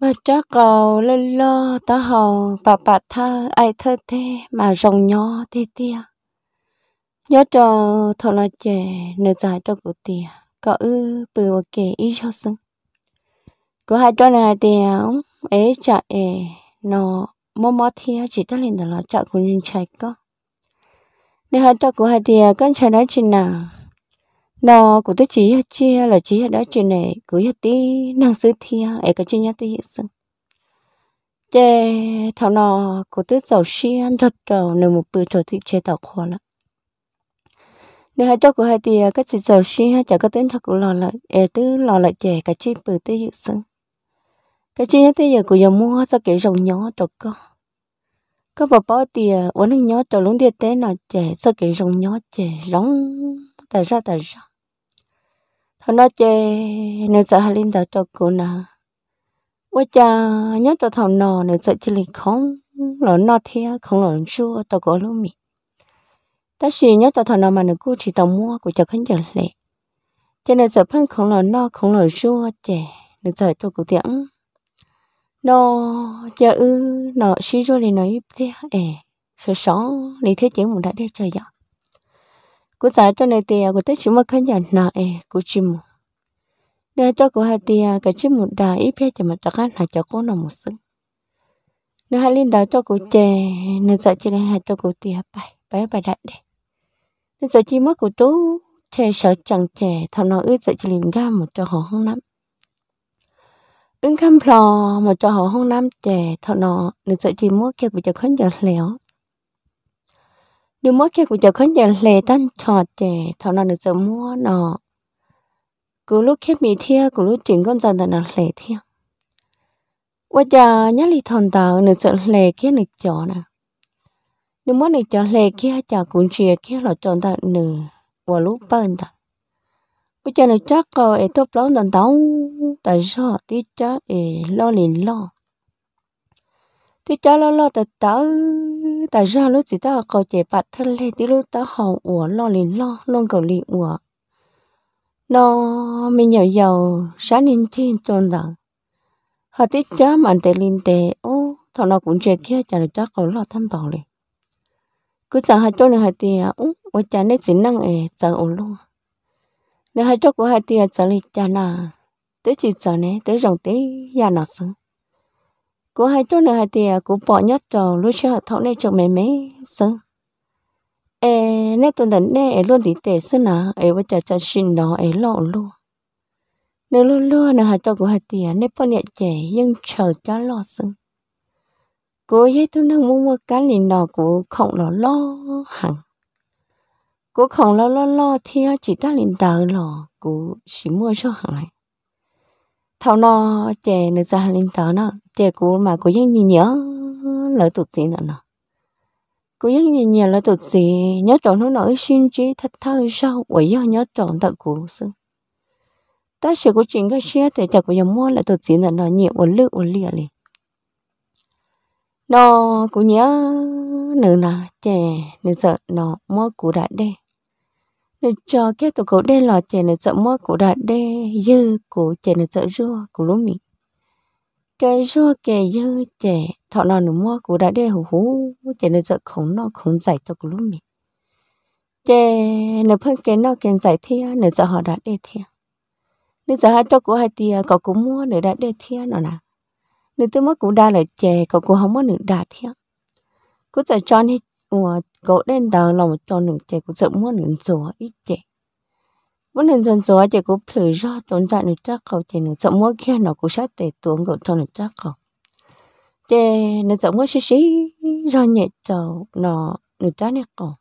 mà cha cầu lên lơ ta hầu bà bà tha ai thơ thế mà rồng nhỏ thế tia nhớ cho thọ là trẻ nửa dài cho cụ tia có ư bự kể ý cho sưng cứ hai cho này tiếng ấy cha ấy nó mò mò thia chỉ ta lên là chả của nhân chạy có để hai cho cụ hai tia con chạy nói chuyện nào nó cũng tôi chỉ chia là chỉ đó trên này cứ hết tí năng sư thia ấy cái chuyện nhá tới hiện sự chê thảo nó cũng tới giàu xiên thật đầu nếu một bữa thổi thì chế tạo khó lắm nếu hai cho của hai tia cái sự giàu xiên chả có tên thật của lò lại ấy tứ lò lại chè cái chuyện bữa tới hiện sự cái chuyện nhá tới giờ của giờ mua sao kiểu rồng nhỏ cho con có bà bảo tia uống nước nhỏ cho luôn đi té nào chè sao kiểu rồng nhỏ chè rong tại sao tại sao thôi nó chê nên sợ hai linh đã cho cô nà quá cha nhớ cho thằng nò nên sợ chỉ lịch không lỡ nó thea không lỡ chua tao có lúc mì ta chỉ nhớ cho thằng nò mà nó cứ chỉ tao mua của cho khánh giờ lệ cho nên sợ phân không lỡ nó không lỡ chua chè nên sợ cho cô tiếng nò chờ ư nó xí rồi thì nói thế ẻ sợ só lý thế chuyện muốn đã để cho dọn cú giả cho này thì cú tới chúng mà khán giả nọ e cú chim nè cho cú hai thì cái chim một đà ít phía cho mà đặt ăn hạt cho cô nằm một sừng nè hai linh đào cho cô chè nè sợ chỉ này hạt cho cô thì bài bài bài đại đi nè sợ chỉ mất của chú chè sợ chẳng chè thằng nó ước sợ chỉ liền ga một cho họ không lắm ứng khăm phò một cho họ không lắm chè thằng nó nè sợ chỉ mất kia của cho khán giả léo nếu mất kia của giờ khấn nhà lệ tân trò trẻ thọ nào được giờ mua nọ cứ lúc khi mì thia cứ lúc chuyển con dần dần là lệ thia qua giờ nhớ lì thằng tờ nữa sợ lệ kia nữa chó nè nếu mất nữa chó lệ kia chả cũng chia kia là tròn tờ nửa và lúc bên ta bây giờ nữa chắc có ấy tốt lắm tần tấu tại sao tí chắc ấy lo liền lo tí chắc lo lo tờ tớ tại ra lúc chỉ ta có chế bạt thân lên tí lúc ta hầu ủa lo liền lo luôn cầu liền ủa nó mình nhỏ giàu sáng nên trên tuần đó họ tí chớ mà tệ linh tệ ô thằng nó cũng chơi kia chả được chắc cầu lo thăm bảo liền cứ chẳng hai chỗ này hai tia ô, ủa chả nên chỉ năng ề chẳng ổn lô, nếu hai chỗ của hai tia chả liền chả nà tới chỉ chả nè tới rồng tới nhà nào xứng cô hai tuần nữa hai thì à, cô bỏ nhất trò lúc chưa thọ này chồng mẹ mấy sớm ê nét tuần đến nè luôn thì tệ sớm nào ê vợ chồng chồng xin nó ê lộ luôn nếu luôn luôn nữa hai tuần của hai thì à, nét bao nhiêu trẻ nhưng chờ cho lo sớm cô ấy tôi đang mua mua cá lì đó của không lo lo hẳn cô không lo lo lo thì chỉ ta lì tờ lò cô chỉ mua cho hẳn này thảo nọ trẻ nữa ra linh tờ nọ chị cô mà cô vẫn nhớ nhớ lỡ tụt gì nữa nè cô vẫn nhớ nhớ lỡ tụt gì nhớ trộn nó nổi xin trí thật thơ sao bởi do nhớ trộn thật cô sư ta sẽ có chuyện cái xe thì chả có dòng mua lại tụt gì nữa nó nhẹ ổn lự ổn lìa liền nó cô nhớ nữa là chè nữa sợ nó mua cụ đã đê nữa cho cái tụi cậu đê lò chè nữa sợ mua cụ đã đê dư cụ chè nữa sợ rua cụ lúa mình cái rô cái dư trẻ thọ nó nó mua cũng đã để hú hú trẻ nó giật khổng nó khổng giải cho cái lúc mình trẻ nó phân cái nó cái giải thi nó giờ họ đã để thi nó giờ hai cho của hai tia có cũng mua nữa đã để thi nó nè nó tôi mất cũng đã là trẻ có cũng không mua nữa đã thi cứ giờ cho nên ủa cậu đến đầu lòng cho nữa trẻ cũng sợ mua nữa rồi ít trẻ vấn đề dân số chỉ cũng thử do tồn tại nữa chắc không chỉ nữa sợ mỗi khi nó cũng sát tệ tuồng của thôi nữa chắc không chỉ nữa sợ mỗi xí xí do nhẹ trầu nó nữa chắc nữa không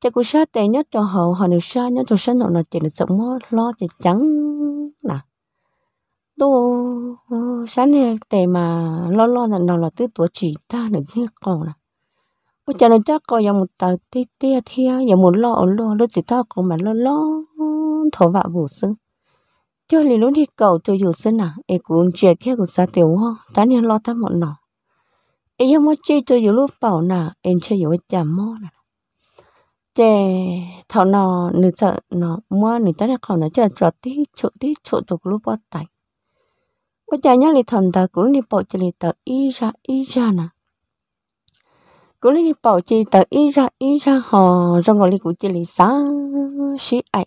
chỉ cũng sát tệ nhất cho hậu họ nữa sát nhất cho sát nó nó chỉ nữa sợ mỗi lo chỉ trắng nè đồ ờ, sáng nay tệ mà lo lo là nó là tư tuổi chỉ ta nữa không nè 我家人家个有木到滴滴天，有木落落，都知道个嘛落落，头发无生。就你 lúc đi cầu tôi dù sinh à, em cũng chia kia của xã tiểu hoa, ta nên lo ta một nọ. Em yêu mất chi tôi dù lúc bảo nà, em chơi dù chả mò nà. Chè, thảo nọ, nữ sợ nọ, mua nữ ta đã khảo nà chờ chờ tí, chỗ tí, chỗ tục lúc bỏ tay. Ôi chả nhá lì ta cũng đi bộ chả lì y ra y ra nà cú lên bảo chị tờ y ra y ra họ trong gọi là của chị lý xá xí ảnh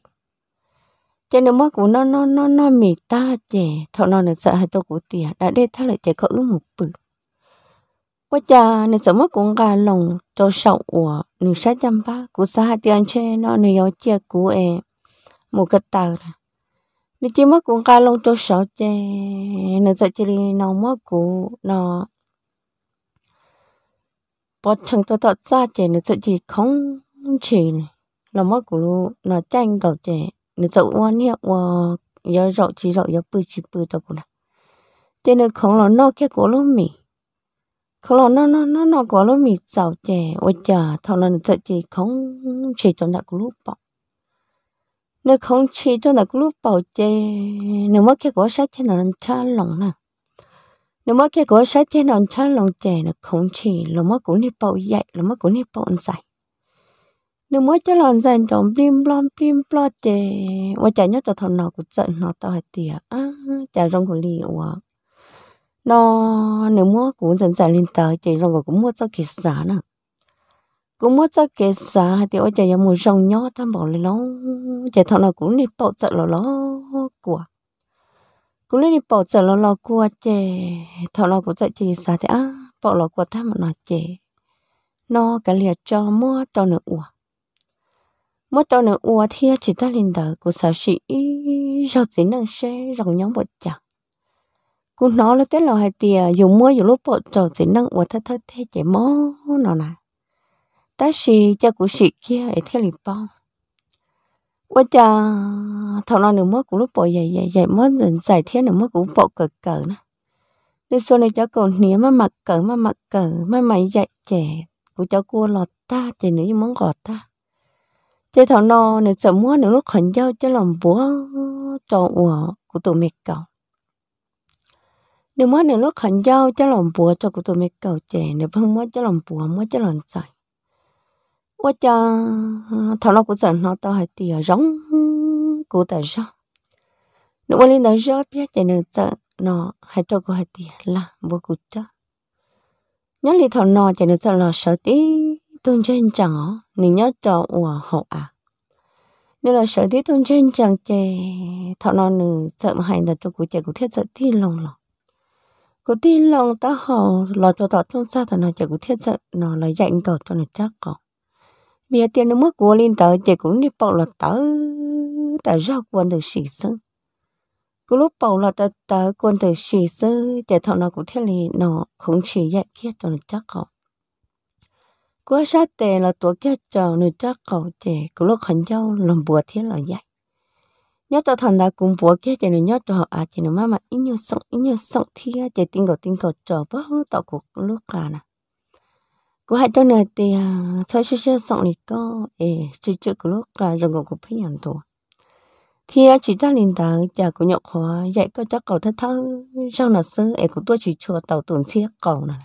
trên nên mắt của nó nó nó nó mì ta trẻ thọ nó được sợ hai tô của tiền đã để thắt lại chè có ước một bự quá cha nên sợ mất cũng gà lòng cho sậu của nữ sát chăm ba của xa hai tiền chè nó nữ yếu chè của em một cái tờ này nên chỉ mất cũng gà lòng cho sậu trẻ nên sợ chỉ nó mất của nó bỏ chẳng tôi tạo ra trẻ nó sợ chỉ không chỉ là mất của nó tranh cầu trẻ nó sợ uan hiệu và giờ rậu chỉ rậu giờ bự chỉ bự tao cũng nè thế nên không là nó kia của nó mì không là nó nó nó nó của nó mì giàu trẻ và chả thằng nó sợ chỉ không chỉ cho nó của lúc bỏ nó không chỉ cho nó của lúc bỏ trẻ nó mất kia của sách thì nó cha lòng nè nếu mà cái gói sách trên nó chân lòng trẻ nó không chỉ là mà cũng đi bầu dạy là mà cũng đi bầu dạy nếu mà cho lòng dạy trong blim blom blim blo trẻ mà chả nhất là thằng nào cũng giận nó tao hay tiệt, à chả rong của lì ủa nó nếu mà cũng dần dần lên tới chỉ rong cũng mua cho kỳ giá nè cũng mua cho kỳ giá thì ôi chả giờ mua rong nhó tham bỏ lên nó chả thằng nào cũng đi bầu giận là nó của cú lên bỏ chợ lo lo cua chè thọ lo của dạy chỉ sao thế á bỏ lo của tham mà nó chè nó cái liệt cho mua cho nửa uổng mua cho nữa ua thì chỉ ta lên đờ của sở sĩ cho chỉ năng xe rong nhóm bột chả cú nó là tết lò hai tiền dùng mua dùng lúc bỏ cho chỉ năng ua thất thất thế chạy mó nó nè ta xì cho cú sĩ kia ấy theo lì bao quá cha thằng nó nửa mất cũng lúc bỏ dậy dậy dậy mất dần dài thế nửa mất cũng bỏ cờ cờ nữa nên sau này cháu còn nhớ mà mặc cờ mà mặc cờ mà mày dạy trẻ của cháu cua lọt ta trẻ nữ như muốn gọt ta chơi thảo nó nè sợ mua nửa lúc khẩn giao cho lòng búa cho ủa của tụi mẹ cậu nếu mua nửa lúc khẩn giao cho lòng búa cho của tụi mẹ cậu trẻ nếu không mua cho lòng búa mua cho lòng giải 我家头脑古阵 nó to hay tiề rong cổ tờ rong nó lên đó biết chạy nữa sợ nó hay cho cô hay tiề là bố cụ cho nhớ lý thọ nó chạy nữa sợ là sợ tí tôn trên chẳng nên nhớ cho ủa hậu à nên là sợ tí tôn trên chẳng chè thọ nó nữ sợ mà hành là cho cụ chạy cụ thiết sợ tí lòng lò, cụ tí lòng ta họ lò cho thọ trong xa thọ nó chạy cụ thiết sợ nó là dạy cầu cho nó chắc còn mía tiền nó mất của linh tờ chỉ cũng đi bảo là tớ tớ rau quân từ sĩ sư cứ lúc bảo là tớ tớ quân từ sĩ sư chỉ thằng nào cũng thế này nó không chỉ dạy kia cho nó chắc họ, quá sát tệ là tuổi kia cho nó chắc không chỉ cứ lúc hành dâu làm bùa thế là dạy nhớ cho thằng đã cùng bùa kia chỉ nó nhớ cho à chỉ nó má mà ít nhiều sống ít nhiều sống thì chỉ tin cầu tin cầu chờ bao tao cuộc lúc cả nè cô hai cho này thì chơi à, chơi chơi xong thì có ê chơi chơi cái lúc là rừng của cũng phải nhận tổ thì à, chỉ ta liền ta giờ của nhậu hoa dạy có chắc cầu thất thơ sau nó sư ê của tôi chỉ chùa tàu tuần xiếc cầu này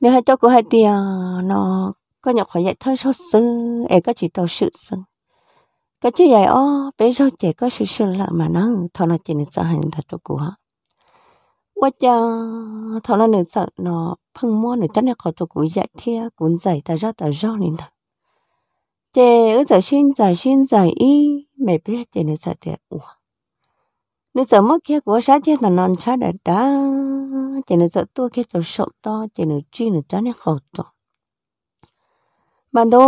nếu hai cho cô hai thì nó có nhậu hoa dạy thơ sau sư ê có chỉ tàu sự sư cái chứ dạy ó bây giờ trẻ có sự sự là mà nó thọ nó chỉ nên sợ hành thật cho cô họ ว่าจะทอนหนึ่งสนาะพังม้วนหนึ่งจันเนี่ยเขาตัวกูใหญ่เทียกูใหญ่แต่จ้าแต่จ้านี่นะเจ้าจะชินใจชินใจอีไม่เปลี่ยนเจ้าหนึ่งสเทียอ้วหนึ่งสมมติแค่กูใช้เทียแต่นอนใช้ได้ด้าเจ้าหนึ่งสตัวแค่ตัวสดต่อเจ้าหนึ่งจีหนึ่งจันเนี่ยเขาตัวมันดู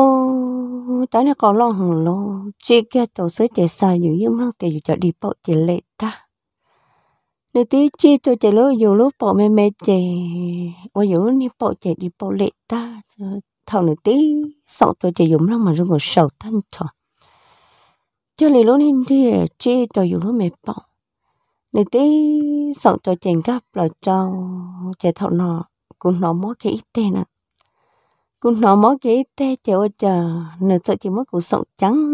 จันเนี่ยเขาลองหันลงจีแค่ตัวซื้อเจ้าใส่อยู่ยืมลังเตียอยู่จะดีเปล่าเจ้าเละตา để tí chi tôi chị lúc dù lúc bỏ mẹ mẹ chị qua dù lúc đi bỏ chị đi bỏ lệ ta thằng này tí sợ cho chị dùng lắm mà rồi một sầu thân cho cho lý lúc nên thì chi tôi dù lúc mẹ bỏ để tí sợ cho chị gấp là cho chị thầu nó cũng nó mất cái ít tên à cũng nó mất cái ít tên chị ơi chờ nửa sợ chỉ mất cuộc sống trắng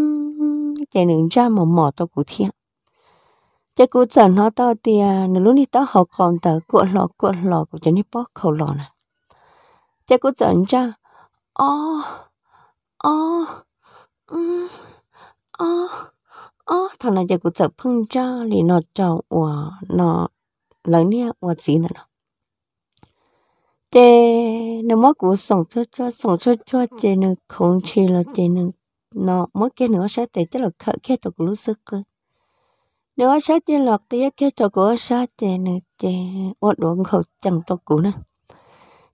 chị nửa ra mà mỏ cho cụ thiện chắc cú chẳng nó tao thì à, nó lúc đi tao học còn tờ cuộn lọ cuộn lọ của chân đi bóc khẩu lọ nè chắc cú chẳng cha ô ô ừ ô ờ, ô ờ. thằng này chắc cú chẳng phun cha thì nó trào ủa nó lớn nha ủa gì nữa nè, chế nó mất cú sống cho cho sống cho cho chế nó không chỉ là chế nó nó mất cái nữa sẽ để cho là khởi cái được lúc sức cơ nếu sát chế lọt cái cái trò của sát chế nữa chế ốt đuổi khẩu chẳng trò cũ nữa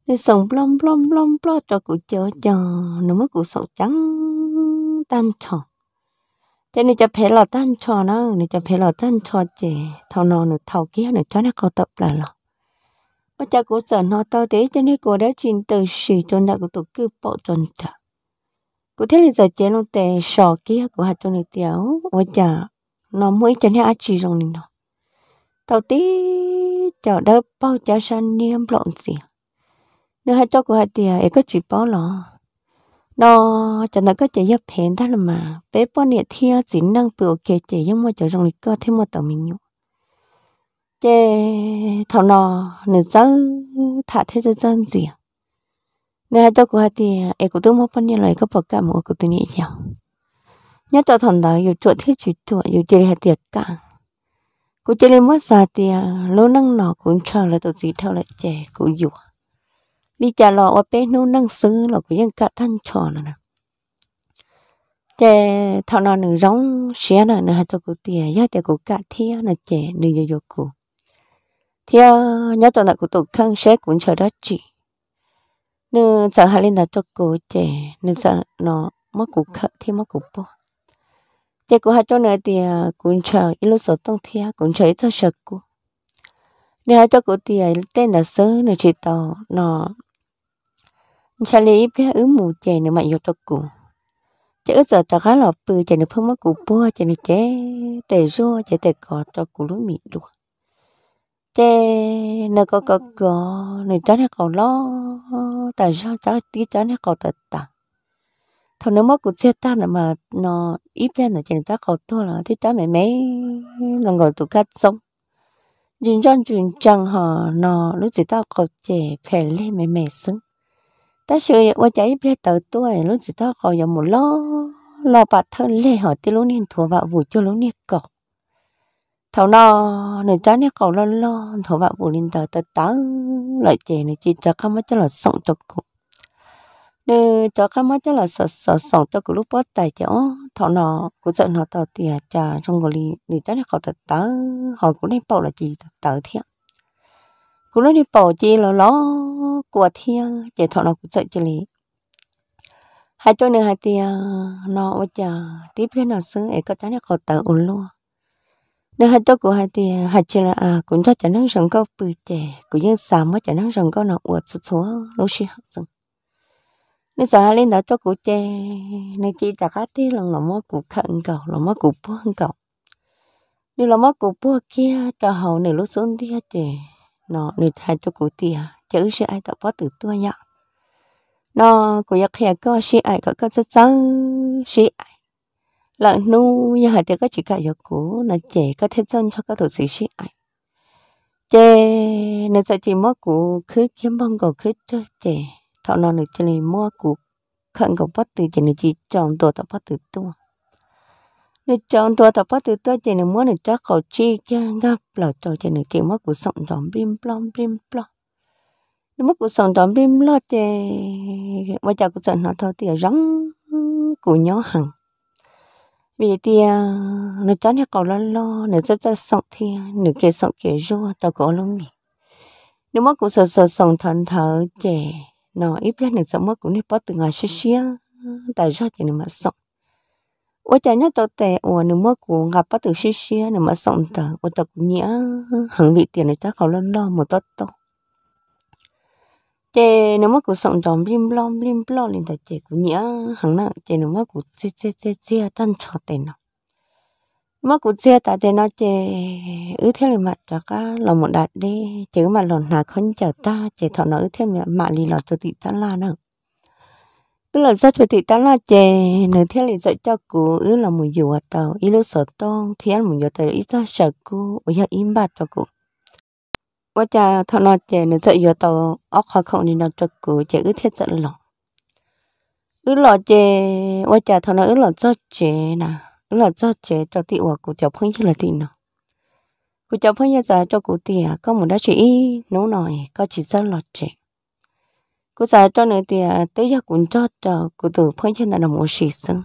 nó sống plom plom plom plom trò cũ chờ chờ nó mới cũ sống trắng tan tròn cho nên cho phải lọt tan tròn nó nên cho phải lọt tan tròn chế thầu nọ nữa thầu kia nữa cho nó có tập là lọt và cha của sở nó tao thế cho nên cô đã chuyển từ sĩ cho đã của tổ cư bộ tuần trả cụ thấy là giờ chế nó tề sò kia của hạt cho nó tiểu và cha nó mới cho nên chỉ rong nó tao tí chào đỡ bao cha san niêm lộn gì nếu hai cho của hai tiề ấy có chỉ bao lo, nó cho nó có chạy giúp hẹn là mà bé bao nhiêu thiên chỉ năng biểu kề chạy giống mà chào rong thì có thêm một tàu mình nhụ chê thảo nó, nửa giờ thả thế giới dân gì nếu à? hai cho của hai tiề ấy cũng tương mong bao nhiêu lời có bỏ cả một của tôi nghĩ chẳng nhất cho thằng đó yêu chuột thế chuột chuột yêu chơi hết tiệc cả cô chơi lên mất xa tiệc lâu năng nọ cũng chờ là tổ gì theo lại trẻ cô dụ đi trả lọ ở bên nô năng xứ là cũng dân cả thân trò nữa nè trẻ thằng nào nữa rong xé nè nửa hạt cho cô tiệc giá tiệc cô cả thia là trẻ nửa yêu yêu cô thia nhất cho lại cô tổ thân sẽ cũng chờ đó chị nửa sợ hai lên là cho cô trẻ nửa sợ nó mất cuộc khởi thì mất cuộc bỏ thế cô hai chỗ này thì cũng chờ ít lúc sốt tông thia cũng chờ ít cho sực cô nếu hai chỗ cô thì tên là sớ nữa chị tàu nó chả lấy ít nữa ứng mù chè nữa mà yêu cho cô chứ ít giờ cho khá là bự chè nữa phong mắc cụ bua chè nữa chè tè rô chè tè cò cho cô lúc mị đùa chè nó có có có nó chả nó còn lo tại sao chả tí chả nó còn tật tật thằng nó mất của chết ta là mà nó ít lên là chỉ ta khẩu to là thì ta mẹ mấy lần gọi tụ cắt sống chuyện chân chuyện chẳng họ nó lúc gì tao khẩu trẻ phải lên mẹ mẹ sưng ta sợ qua cháy bé tờ tuổi lúc gì tao khẩu giờ một lo lo bà thân lê họ tí lúc niên thua vào vụ cho lúc niên cỏ thầu nó nửa trái niên cỏ lo lo thua vào vụ niên tờ tờ tớ lại trẻ này chỉ cho không mất cho là sống tục cuộc để cho các mắt chắc là sợ sợ sòng cho cái lúc bắt tài cho thọ nó cũng sợ nó tàu tiền trả trong cái lì lì này họ thật tớ họ cũng nên bảo là gì thật tớ thiệt cũng nói đi bảo chi là nó của thiệt chỉ thọ nó cũng sợ chơi lì hai chỗ nữa hai tiền nó với giờ tiếp cái nó xứ ấy có trái này còn tớ ổn luôn nữa hai chỗ của hai tiền hai chỉ là à cũng cho chả năng rồng câu bự trẻ cũng như sắm mới chả năng rồng câu nào uất số số lúc xí học dừng nên sợ lên đó cho cụ che nên chỉ đã có tí lòng lòng mất cụ khẩn cầu lòng mất cụ bố hân cầu nếu lòng mất cụ bố kia cho hậu này lúc xuống đi chê nó nên thay cho cụ tia chữ sẽ ai tạo bó từ tua nhá nó cụ giặc hè có sĩ ai có cái rất rất sĩ ai lợn nu nhà hạt thì có chỉ cả giặc cụ là chê có thế dân cho các thủ sĩ sĩ ai chê nên sợ chỉ mất cụ khứ kiếm bông cầu khứ cho chê sau non nữa chỉ là mua cụ khẩn cầu bắt từ chỉ là chỉ chọn đồ tập bắt từ tua nữa chọn đồ tập bắt từ tua chỉ là mua nữa chắc khẩu chi cha gặp là cho chỉ là chỉ mua cụ sống đón bim plom bim plom nếu mua cụ sống đón bim lo thì bây cha cụ sợ nó thôi thì rong cụ nhỏ hàng vì thì nó chán thì cậu lo lo nó rất rất sống thì nó kia sống kia rua tao cổ luôn nhỉ nếu mà cũng sợ sợ sống thần thở trẻ nó ít nhất là sống mất cũng đi bắt từ ngày xưa ừ. xưa tại sao chỉ mà sống ủa chả nhất tôi tệ ô nếu mất của gặp bắt từ xưa xưa nếu mà sống tờ ô tờ cũng nhẽ hẳn bị tiền này chắc không lo lo một tốt to chè nếu mất của sống tròn blim blom blim blom lên tại chè cũng nhẽ hẳn nặng chè nếu mất của chè chè chè chè tan cho tiền nó mà cũng xe tại thế nó chè ứ thế là mà cho cá là một đạt đi chứ mà lòn là không chờ ta chỉ thọ nó ứ thế mà mà lì lọt cho thị ta la nữa cứ là do cho thị ta la chè nửa thế là dạy cho cụ ứ là một dù à tàu ý lúc sợ to thì ăn một dù tàu ý ra sợ cụ bây giờ im bạt cho cụ bây giờ thọ nó chè nửa dạy dù tàu ốc họ không đi nó cho cụ chè ứ thế dạy lòng ứ lọ chè bây giờ thọ nó ứ lọ cho chè nào là do chế cho thị của cụ cháu phong như là thị nào cụ cháu phong như giờ cho cụ thì à? có một đá chỉ nấu nồi có chỉ rất là chế cụ giờ cho nữa thì à, tới giờ cũng cho cho cụ tử phong như là một sĩ sinh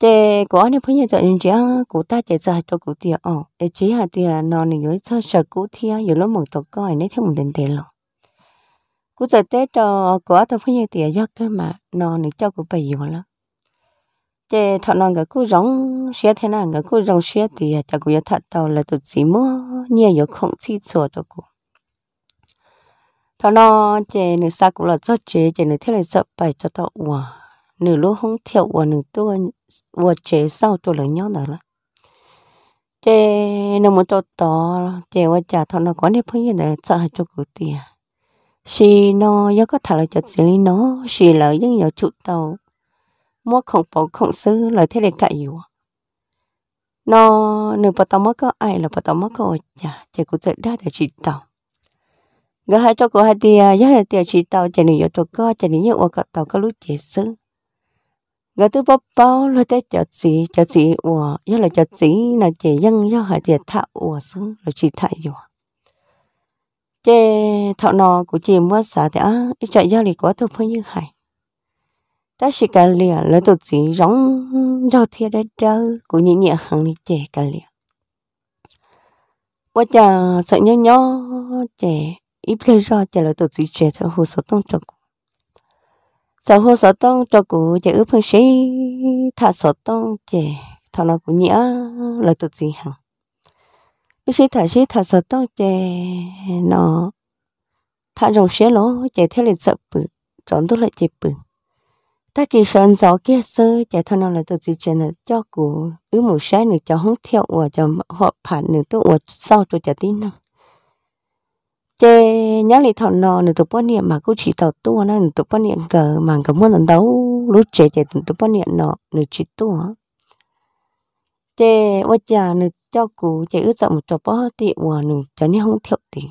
chế của anh phong như giờ nên chỉ cụ ta chế giờ cho cụ thì ờ để chỉ là thì nó này nhớ sao sợ cụ thì nhớ lúc một chỗ coi nếu theo một định tiền rồi cụ giờ tết cho của tôi phong như thì giấc à, thôi mà nó này cho cụ bảy rồi chế thọ nào người cứ rong xe thế nào người cứ rong xe thì à, chả cũng thật tàu là tụt gì mua nhiều yếu không chi sửa cho cụ thọ nào chế nửa xa cũng là rất chế chế nửa thế là sợ phải cho tàu ủa nửa lúc không thiệu ủa nửa tôi ủa chế sau tôi lấy nhau nữa là chế nó muốn cho tàu chế qua chả thọ nào có nếp phương như này sợ cho cụ tiền xì nó yếu có thằng là chật xì nó xì là những yếu trụ tàu mua khổng bố khổng sư lời thế để cậy yếu nó nếu bắt tao mất có ai là bắt tao mất có chả chả cũng dậy đa để chỉ tao Gặp hai cho cô hai tia giá hai tia chỉ tao chả nửa cho cô chả nửa nhiều cả tao có lúc chế sư Gặp thứ bắp bao lời thế chả gì chả gì ủa giá là chả gì là chỉ dân giá hai tia thạo ủa sư là chỉ thạo yếu chế thạo nọ của chị mua xả thì á chạy giao lý quá thôi phân như hải ta sẽ cả lìa lấy tổ chỉ rong rau thiệt đấy đâu của những nhà hàng đi trẻ cả lìa quá chả sợ nhó nhó trẻ ít thấy do trẻ lấy tổ chỉ trẻ thở hồ sơ tông trọc sợ hồ sơ tông trọc của trẻ ướp hơn sĩ thả sơ tông trẻ thằng nào cũng nhớ lấy tổ chỉ hàng cứ sĩ thả sĩ thả sơ tông trẻ nó thả rồng xé lỗ trẻ theo lịch sợ bự chọn tốt lại trẻ bự ta chỉ sợ gió kia sơ chạy thôi nào là tôi chỉ chơi là cho cụ ứ một sáng nữa cho không theo ở cho họ phản nữa tôi ở sau tôi chạy tin nào chê nhớ lại thọ nọ nữa tôi bón niệm mà cũng chỉ tàu tua nó nữa tôi bón niệm cờ mà cầm muốn tận đấu lúc trẻ chạy tôi bón niệm nọ nữa chỉ tua chê quá chà nữa cho cụ chạy ứ rộng một chỗ bó tiệm ở nữa cho nên không theo thì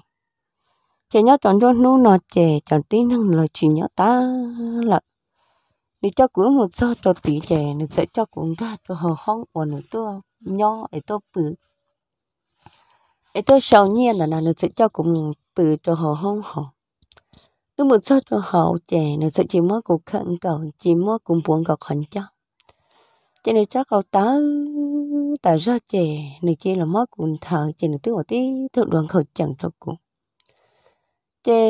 chê nhớ chọn cho nó nọ chê chọn tin năng là chỉ nhớ ta lợi nếu cho cũng một cho cho tí trẻ nếu sẽ cho cũng ga cho hờ hong và nó tôi nhỏ ấy tôi bự ấy tôi sau nhiên là nếu sẽ cho cũng bự cho hờ hong họ cứ một cho cho họ trẻ nếu sẽ chỉ mua cũng khẩn cầu chỉ mua cũng buồn cầu khẩn cho cho nên chắc cầu tớ tớ ra trẻ nếu chỉ là mua cũng thở trẻ nếu tiêu một tí thượng đoàn khẩu chẳng cho cũng chê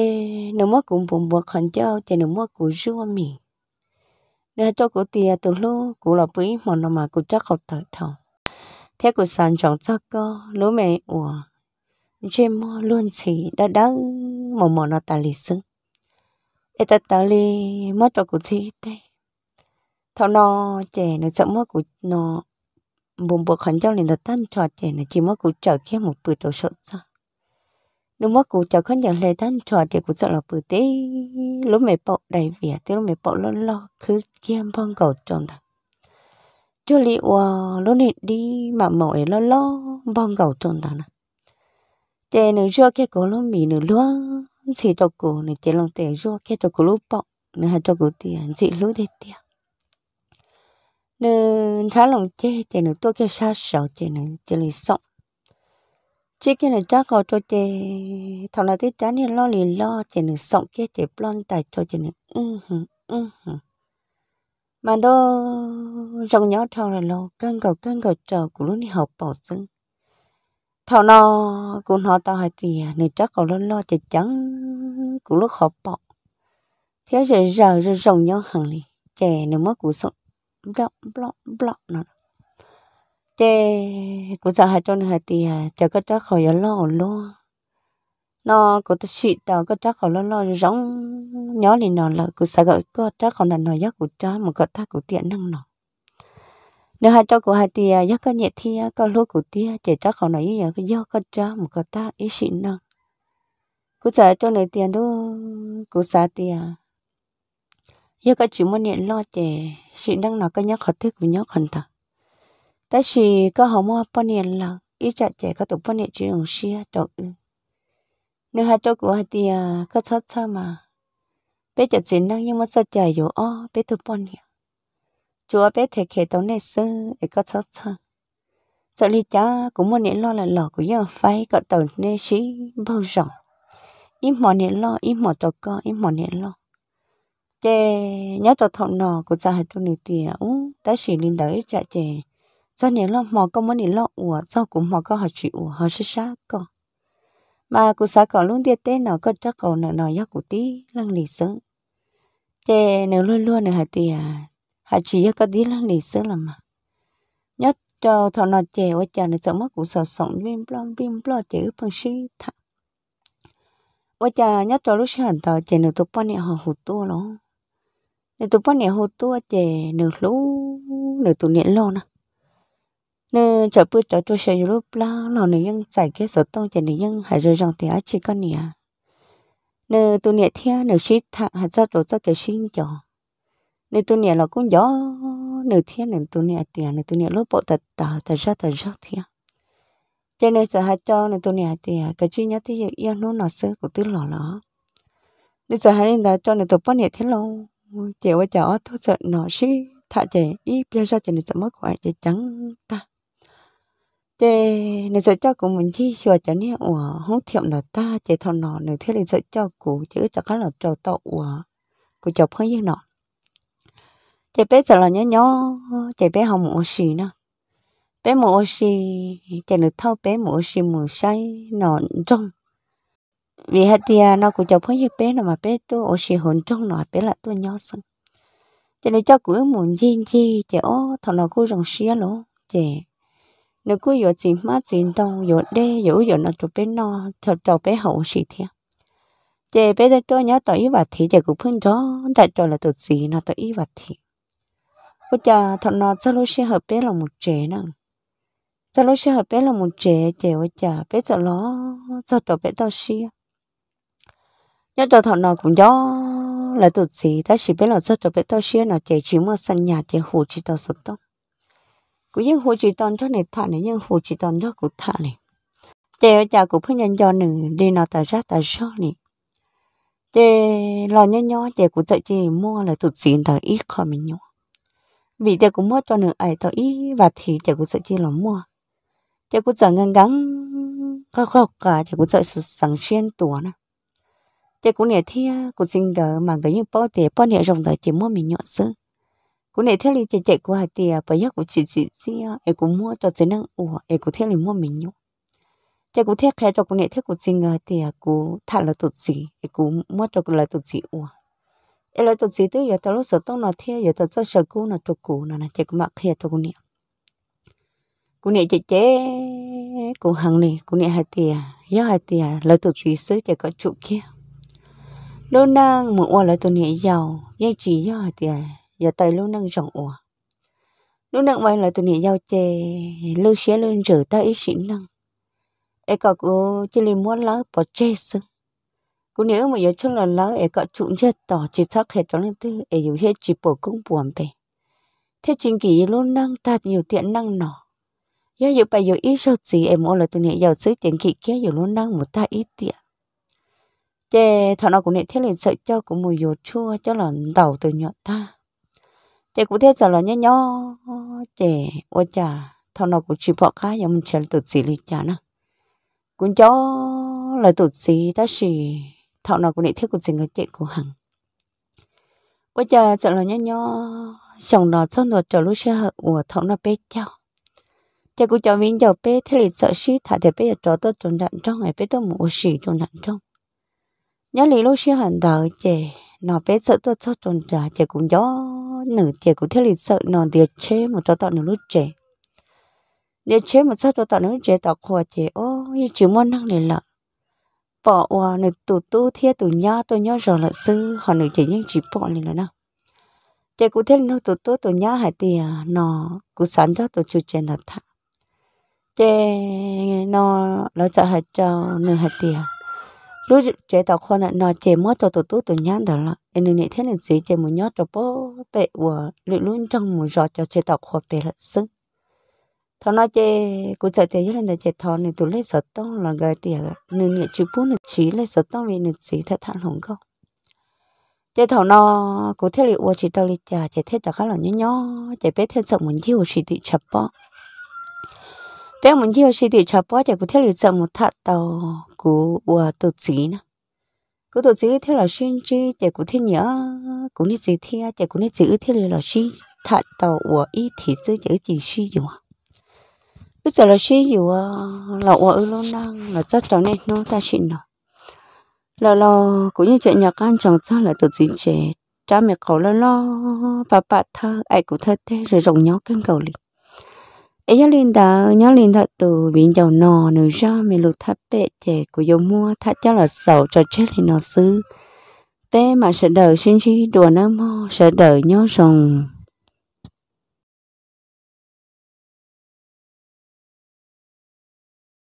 nếu mua cũng buồn buồn khẩn cho chê nếu mua cũng rửa mình để cho cụ tiền từ lúc cụ là bấy mà nó mà cụ chắc học tập thầu thế cụ sản chọn chắc cơ lúa mẹ ủa trên mò luôn chỉ đã đã mà mà nó ta lì sưng ê ta ta lì mất cho cụ chỉ tê thầu nó trẻ nó sợ mất cụ nó buồn buồn khẩn trương nên nó tan trò trẻ nó chỉ mất cụ trở kia một bữa đồ sợ sao nếu mà cụ cháu không nhận lời thân trò thì cụ sợ là bự tế lúc mẹ bộ đầy vẻ thì lúc mẹ bộ lo lo cứ kiêm phong cầu tròn thật cho li wa lúc này đi mà mỏ ấy lo lo phong cầu tròn thật nè chị nữ cho cái cổ lúc mì nữ lo chỉ cho cụ nữ chị lòng tệ cho cái cho cụ lúc bộ nữ hay cho cụ tiền chị lúc thế tiền nên thả lòng chị chị nữ tôi cái sa sầu chị nữ chị lấy sống chỉ cái này chắc có cho chị thằng này tít chán thì lo liền lo chị nữ sống kia chị plon tại cho chị nữ ừ hừ ừ hừ mà đó rong nhau thằng là lo căng cầu căng cầu chờ của lúc đi học bỏ xứ thằng nó cũng nó tao hai tiền à, nữ chắc có lo lo chị chẳng của lúc học bỏ thế giờ giờ rồi rong nhau hàng này chè nữ mất của sống block block block nó chế cũng sợ hai trôn hai tì à chờ có chắc khỏi lo lo nó cũng tôi xịt tao có chắc khỏi lo lo rong nhỏ thì nó là cứ sợ gọi có chắc khỏi là nó giấc của cha mà có thác của tiện năng nó nếu hai trâu của hai tì à giác có nhẹ thi à có lúa của tia chỉ chắc khỏi nói giờ cái do có cha mà có ta ý xịt năng cứ sợ cho này tiền đó cứ sợ tiền giấc có chỉ muốn nhẹ lo chè xịt năng nó có nhớ khỏi thế của nhớ hình thật แต่สิก็หอมว่าปนเนี่ยละอีจัดเจก็ตุปนเนี่ยจีนเสียดอกอือเนื้อหาตัวกูหาเตียก็ชัดซะมาเป๊ะจัดสินนั่งยังมันสดใจอยู่อ้อเป๊ะตุปนเนี่ยจัวเป๊ะเทคเขตตรงเนี่ยซื้อไอ้ก็ชัดซะจะลีจ้ากูมันเนี่ยรอละหลอกกูยังไฟก็ตัวเนี่ยสิบ่จังอีหมอเนี่ยรออีหมอตัวก็อีหมอเนี่ยรอ chè nhớ tôi thọ nọ của cha hai tôi nửa tiền ú tới xỉ lên tới chợ chè cho nên là mò có muốn lo ủa cho cũng mò có học chịu ủa họ sẽ xa có mà cụ xã có luôn tiệt tên nó có chắc cầu nợ nọ giác cụ tí lăng lì sớm chè nếu luôn luôn nữa hả tì à chỉ chỉ có tí lăng lì sớm là mà nhất cho thằng nào chè ở chà nó sợ mất cụ sợ sống bim blom bim blo chữ phân sĩ thẳng ở chà nhất cho lúc sáng tờ chè nếu tụi bọn này họ hụt tua nó nếu tụi bọn này hụt tua chè nếu lúc nếu tụi niệm lo nè nên chợ bữa chợ tôi sẽ lúc lá lò nữ nhân giải cái số tông chợ nữ nhân hãy rời ròng thì á chỉ con nè nên tu nhẹ theo nữ sĩ thạ hạt ra tổ cho cái sinh cho nên tu nhẹ là cũng gió nữ thiên nên tu nhẹ tiền nên tu nhẹ lúc bộ thật tà thật ra thật ra thiên cho nên giờ hai cho nên tu nhẹ tiền cái chi nhớ thì yêu nó nó sơ của tôi lò nó nên giờ hai nên cho nên tôi bắt nhẹ thế lâu chị với cháu tôi sợ nó sĩ thạ chị ít bây giờ chị nên sợ mất khỏi chị trắng ta chế nếu sợ cho cũng mình chi sửa cho nên ủa không thiệm là ta chế thằng nọ nếu thế thì sợ cho cụ chứ cho các là trâu tàu ủa cụ chọc hơi như nọ chế bé sợ là nhớ nhớ chế bé học một xì nữa bé một xì chế được thâu bé một xì một say nọ trong vì hạt tiền à, nó cụ chọc hơi như bé nọ mà bé tu ở xì hồn trong nọ bé là tôi nhớ xong chế nếu cho cụ muốn chi gì chế ô thằng nọ cụ rồng xía luôn chế nếu cứ yo chỉ má chỉ đông yo đê yo yo nó tụt bên nó thật đầu bên hậu xịt thế chế bé đó tôi nhớ tôi vật thì chế cũng phân đó tại tôi là tụt gì nó tôi vật thì bây giờ thằng nó sao lúc hợp bé là một chế nè sao lúc hợp bé là một chế, chế bây giờ bé giờ nó sao tôi bé tao xia nhớ tôi thằng nó cũng đó là tụt gì ta chỉ biết là sao tôi bé tao xia nó chế chỉ mua sân nhà chế hù chỉ tao sống tông cú hồ hồ cho cho cho thả thả này này. này. cụ cụ đi nào ta ta ra cụ dạy cũng mua là ít mình cụ mua cho nửa ấy tao ít và thì tia cụ dạy chi là mua tia cụ sợ ngang gắng có khó cả tia cụ dạy sẵn xuyên tuổi nè tia cụ nhẹ thia cụ xin đỡ mà cái như bao tiền bao nhẹ rồng đời chỉ mua mình nhọn sữa cú này theo lý chạy chạy của hai tia bây giờ cũng chỉ chỉ chỉ em à, cũng mua cho thế năng ủa em cũng theo lý mua mình nhú chạy cũng theo khai cho cú này theo cũng xin ngờ tia cú thả là tụt gì em cũng mua cho cũng là tụt gì ủa em là tụt gì tới giờ tao lúc sợ tao nó theo giờ tao cho sợ cũ nó tụt cũ nó là chạy cũng mặc khai cho cú này cú này chạy chạy, cú hàng này cú này hai tia giờ hai tia là tụt gì xứ chạy có trụ kia đôi năng một ô là tụt này giàu nhưng chỉ do hai tia giờ tay lúc nâng rộng ủa lúc nâng vay là tụi này giao chè lưu xé lưu rửa ta ít xịn nâng ấy cọ cô chỉ li muốn lỡ bỏ chê sư cô nếu mà giờ chung là lỡ ấy cọ chuyện chết tỏ chỉ thắc hết trong lên tư ấy dùng hết chỉ bổ cũng buồn về. thế chính kỳ luôn nâng ta nhiều tiện nâng nọ giờ giờ bây giờ ít sao gì em muốn là giao này giàu ซื้ tiền kỳ kia giờ luôn nâng một ta ít tiện chè thằng nào cũng nên thiết lên sợ cho của mùi dột chua cho là đầu từ nhọn ta chị cũng thế giờ là nhớ nhớ chị ô chà thằng nào cũng chịu bỏ cá nhưng mình chơi tụt gì đi chả nè cũng chó là tụt gì ta chỉ thằng nào cũng để thiết của gì người chị của hằng ô chà giờ là nhớ nhớ chồng nó cho nó cho lối xe hở của thằng nó bé cháu chị cũng cho mình giờ bé thế là sợ xí thả để bé cho tôi trốn đạn trong ngày bé tôi mổ xí trốn đạn trong nhớ lý lối xe hẳn đời trẻ, nó bé sợ tôi cho trốn đạn trẻ cũng chó nửa trẻ cũng thiết lịch sợ nó tiệt chế một cho tọt nửa lúc chế để chế một sao cho tọt nửa trẻ tọt khoa trẻ ô như chỉ muốn năng này lợ bỏ qua nửa tụ tu thiết tụ nhá tụ nhá rồi là sư họ nửa trẻ nhưng chỉ bỏ liền nữa nào trẻ cũng thiết nửa tụ tu tụ nhá hải thì à, nó cũng sẵn cho tụ chủ trẻ nó thả trẻ nó là sợ hạt cho nửa hải tiền lúc chế tạo khoa này nó chế mất tổ tổ tổ tổ nhãn đó là em nên thế này gì chế muốn nhớ cho bố bệ của lũ luôn trong một giọt cho chế tạo khoa bệ là sưng thọ nó chế cũng sợ thế nên là chế thọ này tụi lấy sợ tông là gai tiệt nên nửa chữ bún nửa chỉ lấy sợ tông vì nửa chỉ thật thản hùng không chế thọ nó cũng thế liệu chỉ tao lấy trà chế thế cho khá là nhỏ nhỏ chế bé thế sợ muốn chiều chị tự chập bọ bé mình yêu chị thì chả bao giờ có thể lựa chọn một thắt đầu của của tổ chức nè của tổ chức theo là sinh chi chỉ của thiên nhớ của nít gì thiên chỉ của nít chữ theo là sinh thắt đầu của ý thì chữ chữ chỉ xin dùng cứ giờ là xin dùng là của ư luôn đang là rất là nên nó ta chuyện nó là là cũng như chuyện nhà con chồng sao là tổ chức trẻ cha mẹ cậu lo lo bà bà thơ ai cũng thơ thế rồi rồng nhau cân cầu liền ấy nhá linh đã nhớ linh thật từ biển giàu nò nữa ra mình lục tháp bẹ trẻ của dầu mua thắt chắc là sầu cho chết linh nó xứ. té mà sẽ đợi sinh chi đùa nó mò sẽ đợi nhớ rồng